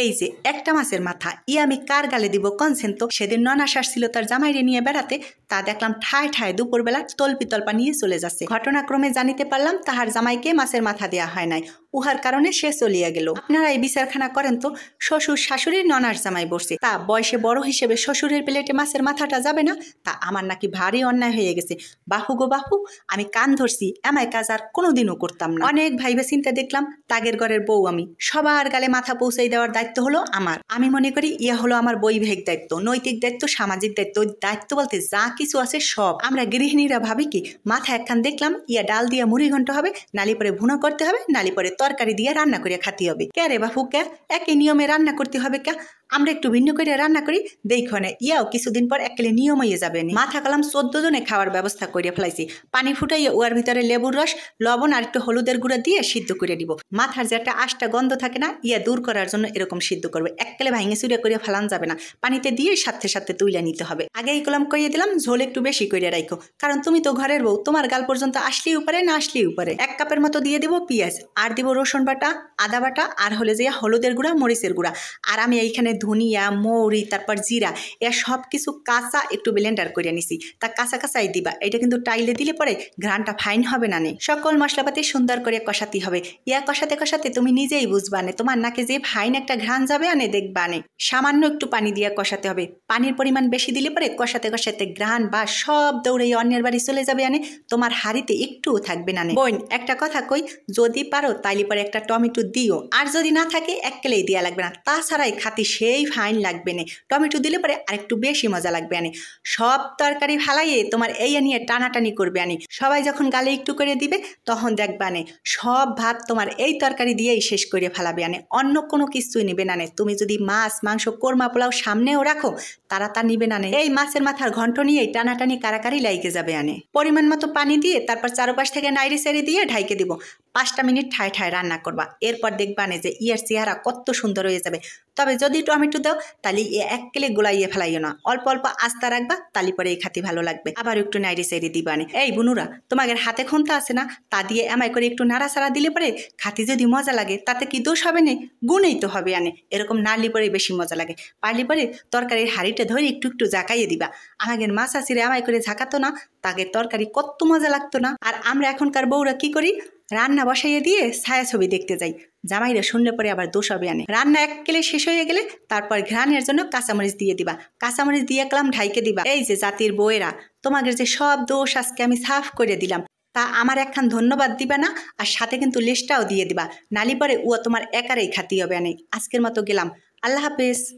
এই যে একটা মাছের মাথা ই আমি কার গালে দিব কনসেন তো সেদিন ননাস আসছিল তার জামাইরে নিয়ে বেড়াতে তা দেখলাম ঠায় ঠায় দুপুরবেলা তলপি তলপা নিয়ে চলে যাচ্ছে ঘটনাক্রমে জানিতে পারলাম তাহার জামাইকে মাছের মাথা দেয়া হয় নাই উহার কারণে সে চলিয়া গেল আপনারা এই বিচারখানা করেন তো শ্বশুর শাশুড়ির ননার জামাই বসছে তা বয়সে বড় হিসেবে শ্বশুরের প্লেটে মাছের মাথাটা যাবে না তা আমার নাকি ভারী অন্যায় হয়ে গেছে বাহু গো বাহু আমি কান ধরছি আমায় কাজ আর কোনোদিনও করতাম না অনেক ভাইবে চিন্তা দেখলাম তাগের ঘরের বউ আমি সবার গালে মাথা পৌঁছাই দেওয়ার দায়িত্ব হলো আমার আমি মনে করি ইয়া হলো আমার বৈবাহিক দায়িত্ব নৈতিক দায়িত্ব সামাজিক দায়িত্ব দায়িত্ব বলতে যা কিছু আছে সব আমরা গৃহিণীরা ভাবি কি মাথা একখান দেখলাম ইয়া ডাল দিয়া মুড়ি ঘন্ট হবে নালি পরে ভুনো করতে হবে নালি পরে তরকারি দিয়ে রান্না করে খাতে হবে কে রে বাপু কে একই নিয়মে রান্না করতে হবে কে আমরা একটু ভিন্ন করে রান্না করি দেখো না ইয়াও কিছুদিন পর একলে নিয়ম হয়ে যাবে মাথা কালাম চোদ্দ জনে খাওয়ার ব্যবস্থা করে ফেলাইছি পানি ফুটাইয়া ওয়ার ভিতরে লেবুর রস লবণ আর একটু হলুদের গুঁড়া দিয়ে সিদ্ধ করে দিব মাথার যে একটা আশটা গন্ধ থাকে না ইয়া দূর করার জন্য এরকম সিদ্ধ করবে একলে ভাঙে চুরে করে ফেলান যাবে না পানিতে দিয়ে সাথে সাথে তুলে নিতে হবে আগে এই কলাম কইয়ে দিলাম ঝোল একটু বেশি করে রাখো কারণ তুমি তো ঘরের বউ তোমার গাল পর্যন্ত আসলেই উপরে না আসলেই উপরে এক কাপের মতো দিয়ে দিব পিঁয়াজ আর দিব দিব রসুন বাটা আদা বাটা আর হলে যে হলুদের গুঁড়া মরিচের গুঁড়া আর আমি এইখানে ধনিয়া মৌরি তারপর জিরা এ সব কিছু কাঁচা একটু ব্লেন্ডার করে নিছি তা কাঁচা কাঁচাই দিবা এটা কিন্তু টাইলে দিলে পরে ঘ্রানটা ফাইন হবে না নে সকল মশলাপাতি সুন্দর করে কষাতে হবে ইয়া কষাতে কষাতে তুমি নিজেই বুঝবা নে তোমার নাকে যে ফাইন একটা ঘ্রান যাবে আনে দেখবা নে সামান্য একটু পানি দিয়ে কষাতে হবে পানির পরিমাণ বেশি দিলে পরে কষাতে কষাতে ঘ্রান বা সব দৌড়ে অন্যের বাড়ি চলে যাবে আনে তোমার হাড়িতে একটুও থাকবে না বোন একটা কথা কই যদি পারো তাই নাইলে পরে একটা টমেটো দিও আর যদি না থাকে এক কেলেই দেওয়া লাগবে না তাছাড়াই খাতে সেই ফাইন লাগবে না টমেটো দিলে পরে আরেকটু বেশি মজা লাগবে আনি সব তরকারি ফালাইয়ে তোমার এই নিয়ে টানাটানি করবে আনি সবাই যখন গালে একটু করে দিবে তখন দেখবে আনে সব ভাত তোমার এই তরকারি দিয়েই শেষ করে ফেলাবে আনে অন্য কোনো কিছুই নেবে না তুমি যদি মাছ মাংস কোরমা পোলাও সামনেও রাখো তারা তা নিবে না এই মাছের মাথার ঘন্ট নিয়ে টানাটানি কারাকারি লাইকে যাবে আনে পরিমাণ মতো পানি দিয়ে তারপর চারপাশ থেকে নাইড়ি সাইড়ি দিয়ে ঢাইকে দিব পাঁচটা মিনিট ঠায় ঠায় রান্না করবা এরপর দেখবা না যে ইয়ার চেহারা কত সুন্দর হয়ে যাবে তবে যদি টমেটো দাও তাহলে এ এক কেলে গোলাইয়ে ফেলাইও না অল্প অল্প আস্তা রাখবা তালি পরে এই খাতি ভালো লাগবে আবার একটু নাইরি দিবা দিবানে এই বুনুরা তোমাদের হাতে খন্তা আছে না তা দিয়ে আমায় করে একটু নাড়াচাড়া দিলে পরে খাতে যদি মজা লাগে তাতে কি দোষ হবে না গুণেই তো হবে আনে এরকম নাড়লি পরে বেশি মজা লাগে পারলি পরে তরকারির হাড়িটা ধরে একটু একটু ঝাঁকাইয়ে দিবা আমাদের মাছ আসিরে আমায় করে ঝাঁকাতো না তাকে তরকারি কত মজা লাগতো না আর আমরা এখনকার বউরা কি করি রান্না বসাইয়া দিয়ে ছায়া ছবি দেখতে যাই জামাইরা শুনলে পরে আবার দোষ হবে আনে রান্না এক কেলে শেষ হয়ে গেলে তারপর ঘ্রাণের জন্য কাঁচামরিচ দিয়ে দিবা কাঁচামরিচ দিয়ে একলাম ঢাইকে দিবা এই যে জাতির বইয়েরা তোমাদের যে সব দোষ আজকে আমি সাফ করে দিলাম তা আমার একখান ধন্যবাদ দিবা না আর সাথে কিন্তু লিস্টটাও দিয়ে দিবা নালি পরে ও তোমার একারেই খাতি হবে আনে আজকের মতো গেলাম আল্লাহ হাফেজ